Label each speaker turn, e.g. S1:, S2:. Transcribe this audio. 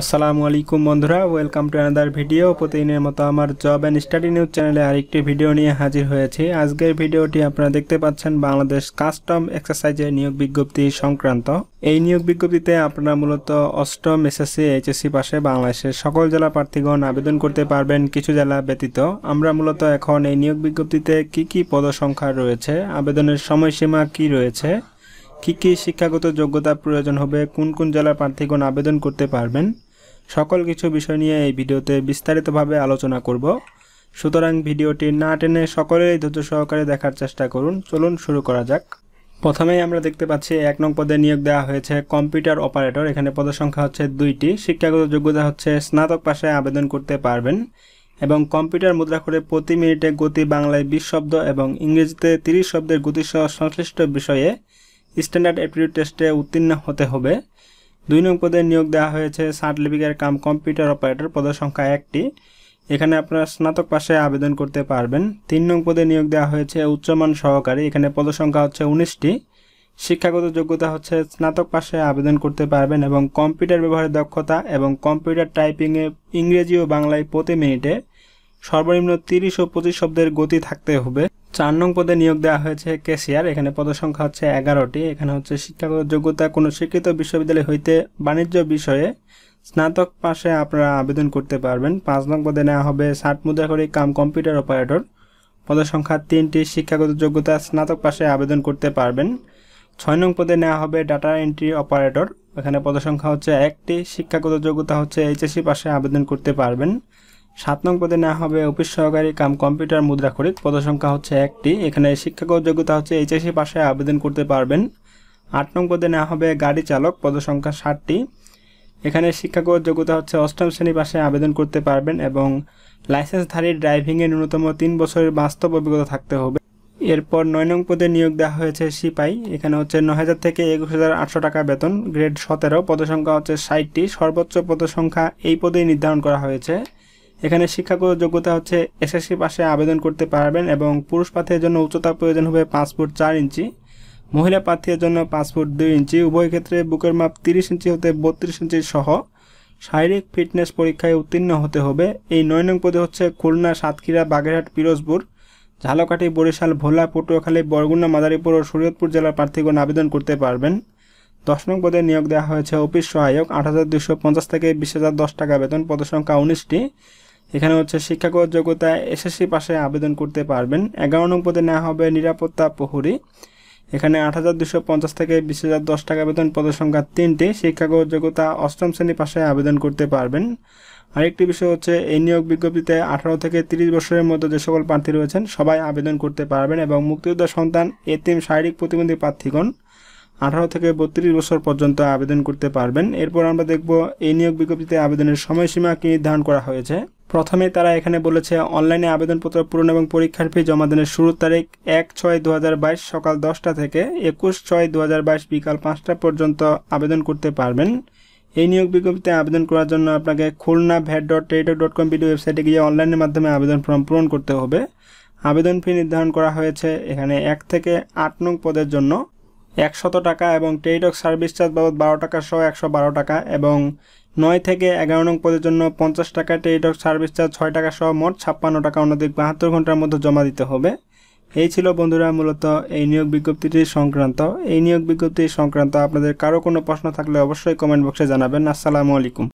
S1: আসসালামু আলাইকুম বন্ধুরা ওয়েলকাম টু অ্যানাদার ভিডিও প্রতিদিনের মতো আমার জব অ্যান্ড স্টাডি নিউজ চ্যানেলে আরেকটি ভিডিও নিয়ে হাজির হয়েছে আজকের ভিডিওটি আপনারা দেখতে পাচ্ছেন বাংলাদেশ কাস্টম এক্সারসাইজের নিয়োগ বিজ্ঞপ্তি সংক্রান্ত এই নিয়োগ বিজ্ঞপ্তিতে আপনারা মূলত অষ্টম এসএসসি এইচএসসি পাশে বাংলাদেশের সকল জেলা প্রার্থীগণ আবেদন করতে পারবেন কিছু জেলা ব্যতীত আমরা মূলত এখন এই নিয়োগ বিজ্ঞপ্তিতে কি কি পদসংখ্যা রয়েছে আবেদনের সময়সীমা কি রয়েছে কী কী শিক্ষাগত যোগ্যতা প্রয়োজন হবে কোন কোন জেলার প্রার্থীগণ আবেদন করতে পারবেন সকল কিছু বিষয় নিয়ে এই ভিডিওতে বিস্তারিতভাবে আলোচনা করব সুতরাং ভিডিওটি না টেনে সকলেই ধৈর্য সহকারে দেখার চেষ্টা করুন চলুন শুরু করা যাক প্রথমেই আমরা দেখতে পাচ্ছি এক নং পদে নিয়োগ দেওয়া হয়েছে কম্পিউটার অপারেটর এখানে পদের সংখ্যা হচ্ছে দুইটি শিক্ষাগত যোগ্যতা হচ্ছে স্নাতক পাশে আবেদন করতে পারবেন এবং কম্পিউটার মুদ্রা করে প্রতি মিনিটে গতি বাংলায় বিশ শব্দ এবং ইংরেজিতে তিরিশ শব্দের গতিসহ সংশ্লিষ্ট বিষয়ে স্ট্যান্ডার্ড অ্যাপটিটিউড টেস্টে উত্তীর্ণ হতে হবে দুই নং পদে নিয়োগ দেওয়া হয়েছে সার্টিফিকেট কাম কম্পিউটার অপারেটর পদ সংখ্যা একটি এখানে আপনারা স্নাতক পাশে আবেদন করতে পারবেন তিন নং পদে নিয়োগ দেওয়া হয়েছে উচ্চমান সহকারী এখানে পদসংখ্যা হচ্ছে উনিশটি শিক্ষাগত যোগ্যতা হচ্ছে স্নাতক পাশে আবেদন করতে পারবেন এবং কম্পিউটার ব্যবহারের দক্ষতা এবং কম্পিউটার টাইপিংয়ে ইংরেজি ও বাংলায় প্রতি মিনিটে সর্বনিম্ন তিরিশ ও পঁচিশ শব্দের গতি থাকতে হবে চার নং পদে নিয়োগ দেওয়া হয়েছে কেসিয়ার এখানে পদসংখ্যা হচ্ছে এগারোটি এখানে হচ্ছে শিক্ষাগত যোগ্যতা কোনো শিক্ষিত বিশ্ববিদ্যালয় হইতে বাণিজ্য বিষয়ে স্নাতক পাশে আপনারা আবেদন করতে পারবেন পাঁচ নং পদে নেওয়া হবে ষাট মুদ্রাকরি কাম কম্পিউটার অপারেটর পদসংখ্যা তিনটি শিক্ষাগত যোগ্যতা স্নাতক পাশে আবেদন করতে পারবেন ছয় নং পদে নেওয়া হবে ডাটা এন্ট্রি অপারেটর এখানে পদসংখ্যা হচ্ছে একটি শিক্ষাগত যোগ্যতা হচ্ছে এইচএসি পাশে আবেদন করতে পারবেন সাত নং পদে নেওয়া হবে অফিস সহকারী কাম কম্পিউটার মুদ্রা খরিদ পদসংখ্যা হচ্ছে একটি এখানে শিক্ষাগত যোগ্যতা হচ্ছে এইচএসি পাশে আবেদন করতে পারবেন আট নং পদে নেওয়া হবে গাড়ি চালক পদসংখ্যা ষাটটি এখানে শিক্ষাগত যোগ্যতা হচ্ছে অষ্টম শ্রেণী পাশে আবেদন করতে পারবেন এবং লাইসেন্সধারী ড্রাইভিংয়ে ন্যূনতম তিন বছরের বাস্তব অভিজ্ঞতা থাকতে হবে এরপর নয় নং পদে নিয়োগ দেওয়া হয়েছে সিপাই এখানে হচ্ছে নয় হাজার থেকে একুশ হাজার আটশো টাকা বেতন গ্রেড সতেরো পদসংখ্যা হচ্ছে ষাটটি সর্বোচ্চ পদসংখ্যা এই পদেই নির্ধারণ করা হয়েছে এখানে শিক্ষাগত যোগ্যতা হচ্ছে এসএসসি পাশে আবেদন করতে পারবেন এবং পুরুষ প্রার্থীর জন্য উচ্চতা প্রয়োজন হবে পাঁচ ফুট চার ইঞ্চি মহিলা প্রার্থীর জন্য পাঁচ ফুট দুই ইঞ্চি উভয় ক্ষেত্রে বুকের মাপ তিরিশ ইঞ্চি হতে বত্রিশ ইঞ্চি সহ শারীরিক ফিটনেস পরীক্ষায় উত্তীর্ণ হতে হবে এই নয় নং পদে হচ্ছে খুলনা সাতক্ষীরা বাগেরহাট পিরোজপুর ঝালকাঠি বরিশাল ভোলা পটুয়াখালী বরগুনা মাদারীপুর ও শরীয়তপুর জেলার প্রার্থীগণ আবেদন করতে পারবেন দশ নং পদে নিয়োগ দেওয়া হয়েছে অফিস সহায়ক আট হাজার দুশো পঞ্চাশ থেকে বিশ হাজার দশ টাকা বেতন পদসংখ্যা উনিশটি এখানে হচ্ছে শিক্ষাগত যোগ্যতা এসএসসি পাশে আবেদন করতে পারবেন এগারো নং পদে নেওয়া হবে নিরাপত্তা প্রহরী এখানে আট হাজার দুশো পঞ্চাশ থেকে বিশ হাজার দশ টাকা বেতন পদের সংখ্যা তিনটি শিক্ষাগত যোগ্যতা অষ্টম শ্রেণী পাশে আবেদন করতে পারবেন আরেকটি বিষয় হচ্ছে এই নিয়োগ বিজ্ঞপ্তিতে আঠারো থেকে তিরিশ বছরের মধ্যে যে সকল প্রার্থী রয়েছেন সবাই আবেদন করতে পারবেন এবং মুক্তিযোদ্ধা সন্তান এতিম শারীরিক প্রতিবন্ধী প্রার্থীগণ আঠারো থেকে বত্রিশ বছর পর্যন্ত আবেদন করতে পারবেন এরপর আমরা দেখব এই নিয়োগ বিজ্ঞপ্তিতে আবেদনের সময়সীমা কি নির্ধারণ করা হয়েছে প্রথমে তারা এখানে বলেছে অনলাইনে আবেদনপত্র পূরণ এবং পরীক্ষার ফি জমা দানের শুরুর তারিখ এক ছয় দু সকাল দশটা থেকে একুশ ছয় দু বিকাল পাঁচটা পর্যন্ত আবেদন করতে পারবেন এই নিয়োগ বিজ্ঞপ্তিতে আবেদন করার জন্য আপনাকে খুলনা ভ্যাট ডট টেডো ডট কম বিডি ওয়েবসাইটে গিয়ে অনলাইনের মাধ্যমে আবেদন ফর্ম পূরণ করতে হবে আবেদন ফি নির্ধারণ করা হয়েছে এখানে এক থেকে আট নং পদের জন্য একশত টাকা এবং টেরিটক সার্ভিস চার্জ বাবদ বারো টাকা সহ একশো বারো টাকা এবং নয় থেকে এগারো নং পদের জন্য পঞ্চাশ টাকা টেলিটক সার্ভিস চার্জ ছয় টাকা সহ মোট ছাপ্পান্ন টাকা অনধিক বাহাত্তর ঘন্টার মধ্যে জমা দিতে হবে এই ছিল বন্ধুরা মূলত এই নিয়োগ বিজ্ঞপ্তিটির সংক্রান্ত এই নিয়োগ বিজ্ঞপ্তি সংক্রান্ত আপনাদের কারো কোনো প্রশ্ন থাকলে অবশ্যই কমেন্ট বক্সে জানাবেন আসসালামু আলাইকুম